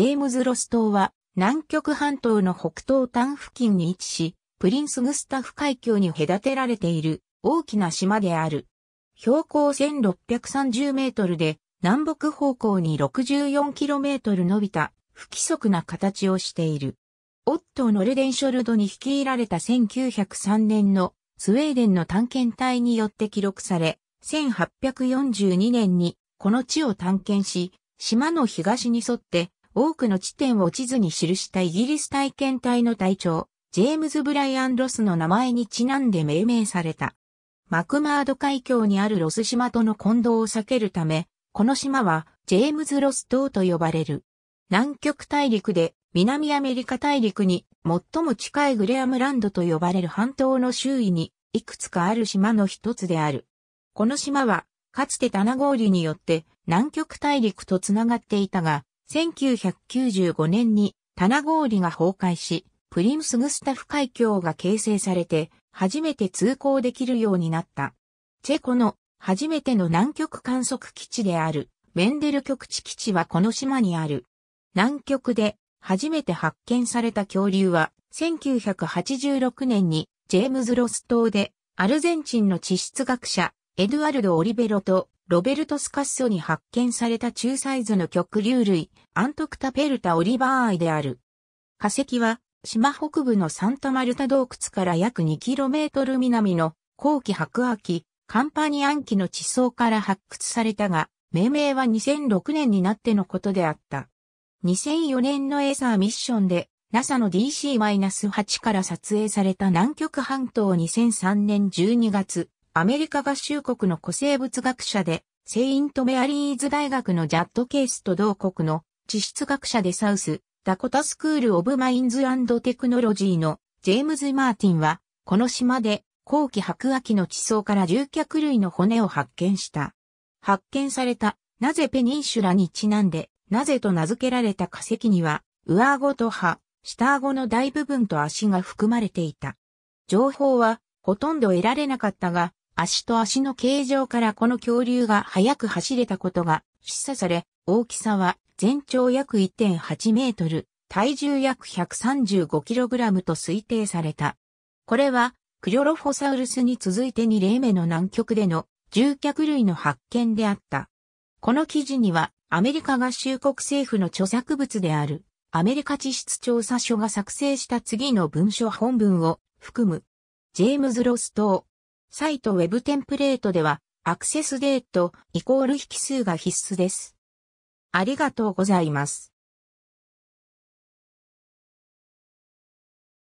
ジェームズ・ロス島は南極半島の北東端付近に位置し、プリンスグスタフ海峡に隔てられている大きな島である。標高1630メートルで南北方向に64キロメートル伸びた不規則な形をしている。オットー・ノルデンショルドに率いられた1903年のスウェーデンの探検隊によって記録され、1842年にこの地を探検し、島の東に沿って多くの地点を地図に記したイギリス体験隊の隊長、ジェームズ・ブライアン・ロスの名前にちなんで命名された。マクマード海峡にあるロス島との混同を避けるため、この島はジェームズ・ロス島と呼ばれる。南極大陸で南アメリカ大陸に最も近いグレアムランドと呼ばれる半島の周囲にいくつかある島の一つである。この島はかつて棚氷によって南極大陸とつながっていたが、1995年に棚氷が崩壊し、プリムスグスタフ海峡が形成されて、初めて通行できるようになった。チェコの初めての南極観測基地である、メンデル極地基地はこの島にある。南極で初めて発見された恐竜は、1986年にジェームズ・ロス島で、アルゼンチンの地質学者、エドゥアルド・オリベロとロベルト・スカッソに発見された中サイズの極流類、アントクタペルタ・オリバーアイである。化石は、島北部のサンタマルタ洞窟から約 2km 南の後期白亜紀、カンパニアン紀の地層から発掘されたが、命名は2006年になってのことであった。2004年のエサーミッションで、NASA の DC-8 から撮影された南極半島2003年12月、アメリカ合衆国の古生物学者で、セイントメアリーズ大学のジャッド・ケースと同国の地質学者でサウス、ダコタスクール・オブ・マインズ・テクノロジーのジェームズ・マーティンは、この島で後期白亜紀の地層から獣脚類の骨を発見した。発見された、なぜペニンシュラにちなんで、なぜと名付けられた化石には、上顎と歯、下顎の大部分と足が含まれていた。情報は、ほとんど得られなかったが、足と足の形状からこの恐竜が速く走れたことが示唆され、大きさは全長約1.8メートル、体重約1 3 5ラムと推定された。これは、クョロフォサウルスに続いて2例目の南極での獣脚類の発見であった。この記事には、アメリカ合衆国政府の著作物である、アメリカ地質調査所が作成した次の文書本文を含む、ジェームズ・ロス島。サイトウェブテンプレートでは、アクセスデートイコール引数が必須です。ありがとうございます。